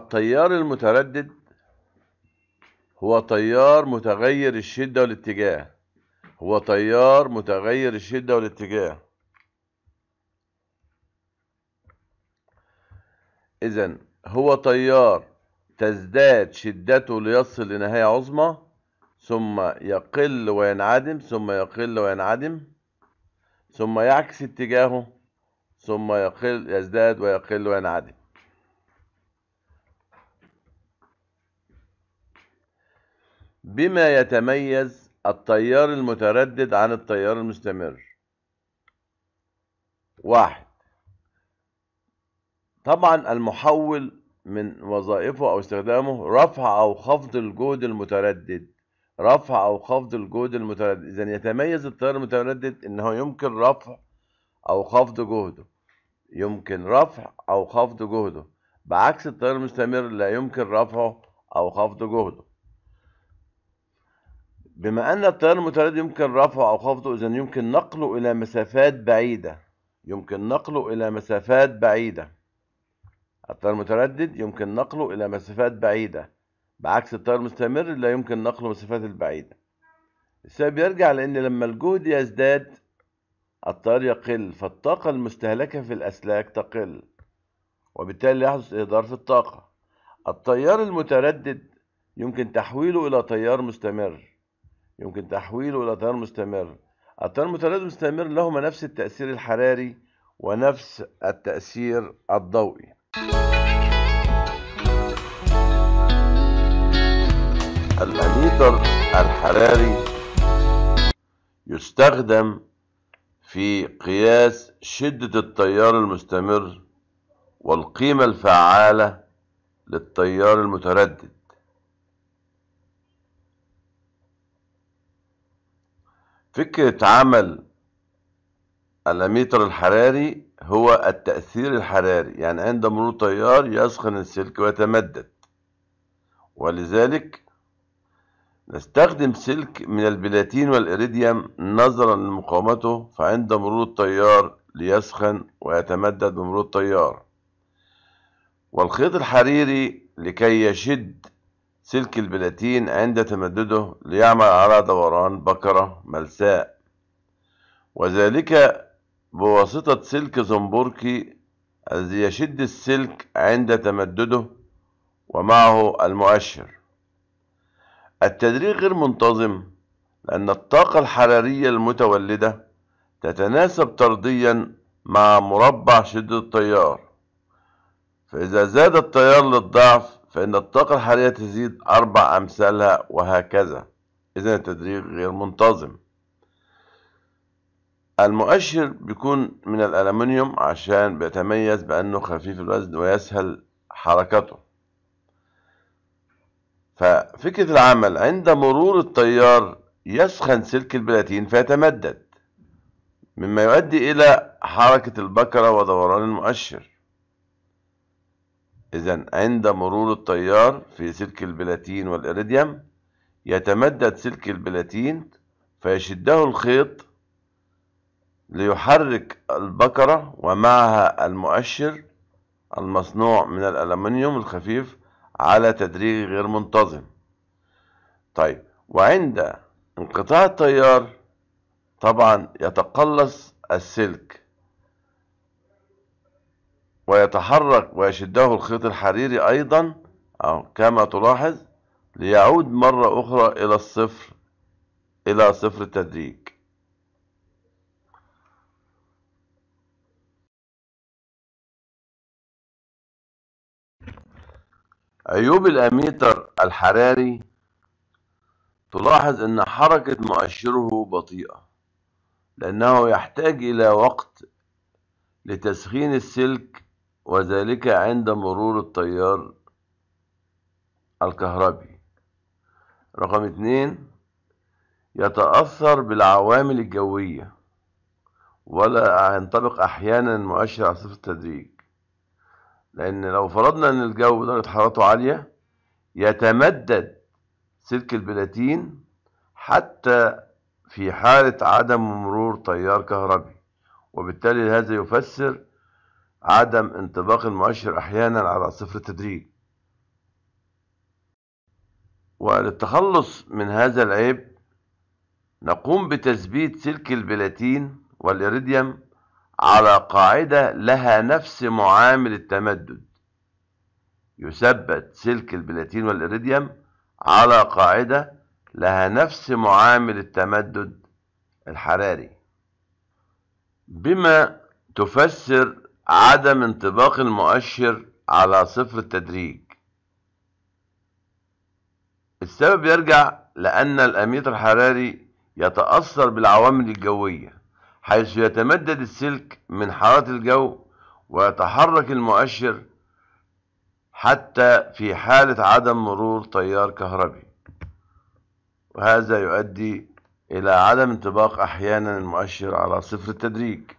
التيار المتردد هو تيار متغير الشدة والاتجاه هو تيار متغير الشدة والاتجاه إذا هو تيار تزداد شدته ليصل لنهاية عظمى ثم يقل وينعدم ثم يقل وينعدم ثم يعكس اتجاهه ثم يقل يزداد ويقل وينعدم بما يتميز التيار المتردد عن التيار المستمر واحد طبعا المحول من وظائفه أو استخدامه رفع أو خفض الجهد المتردد رفع أو خفض الجهد المتردد إذا يتميز التيار المتردد إنه يمكن رفع أو خفض جهده يمكن رفع أو خفض جهده بعكس التيار المستمر لا يمكن رفعه أو خفض جهده بما أن التيار المتردد يمكن رفعه أو خفضه إذا يمكن نقله إلى مسافات بعيدة يمكن نقله إلى مسافات بعيدة التيار المتردد يمكن نقله إلى مسافات بعيدة بعكس التيار المستمر لا يمكن نقله مسافات البعيدة السبب يرجع لأن لما الجهد يزداد التيار يقل فالطاقة المستهلكة في الأسلاك تقل وبالتالي يحدث إهدار في الطاقة التيار المتردد يمكن تحويله إلى تيار مستمر يمكن تحويله إلى تيار مستمر التيار المتردد المستمر لهما نفس التأثير الحراري ونفس التأثير الضوئي الأميتر الحراري يستخدم في قياس شدة التيار المستمر والقيمة الفعالة للتيار المتردد فكرة عمل الأميتر الحراري هو التأثير الحراري يعني عند مرور تيار يسخن السلك ويتمدد ولذلك نستخدم سلك من البلاتين والإريديوم نظرا لمقاومته فعند مرور التيار ليسخن ويتمدد بمرور التيار والخيط الحريري لكي يشد سلك البلاتين عند تمدده ليعمل على دوران بكرة ملساء وذلك بواسطة سلك زنبوركي الذي يشد السلك عند تمدده ومعه المؤشر التدريج غير منتظم لأن الطاقة الحرارية المتولدة تتناسب طرديا مع مربع شدة التيار فإذا زاد التيار للضعف فإن الطاقة الحرارية تزيد أربع أمثالها وهكذا إذا التدريج غير منتظم المؤشر بيكون من الألمنيوم عشان بيتميز بأنه خفيف الوزن ويسهل حركته ففكرة العمل عند مرور التيار يسخن سلك البلاتين فيتمدد مما يؤدي إلى حركة البكرة ودوران المؤشر إذا عند مرور التيار في سلك البلاتين والإريديوم يتمدد سلك البلاتين فيشده الخيط ليحرك البكرة ومعها المؤشر المصنوع من الألمنيوم الخفيف على تدريج غير منتظم طيب وعند انقطاع التيار طبعا يتقلص السلك ويتحرك ويشده الخيط الحريري أيضا أو كما تلاحظ ليعود مرة أخرى إلى الصفر إلى صفر التدريج عيوب الأميتر الحراري تلاحظ أن حركة مؤشره بطيئة لأنه يحتاج إلى وقت لتسخين السلك وذلك عند مرور التيار الكهربي رقم اتنين يتأثر بالعوامل الجوية ولا ينطبق أحيانا مؤشر على صفة التدريج لأن لو فرضنا أن الجو درجة حرارته عالية يتمدد سلك البلاتين حتى في حالة عدم مرور تيار كهربي وبالتالي هذا يفسر عدم انطباق المؤشر أحيانا على صفر التدريج وللتخلص من هذا العيب نقوم بتثبيت سلك البلاتين والإيريديوم على قاعدة لها نفس معامل التمدد يثبت سلك البلاتين والإيريديوم على قاعدة لها نفس معامل التمدد الحراري بما تفسر عدم انطباق المؤشر على صفر التدريج السبب يرجع لأن الأمير الحراري يتأثر بالعوامل الجوية حيث يتمدد السلك من حرارة الجو ويتحرك المؤشر حتى في حالة عدم مرور تيار كهربي وهذا يؤدي إلى عدم انطباق أحيانا المؤشر على صفر التدريج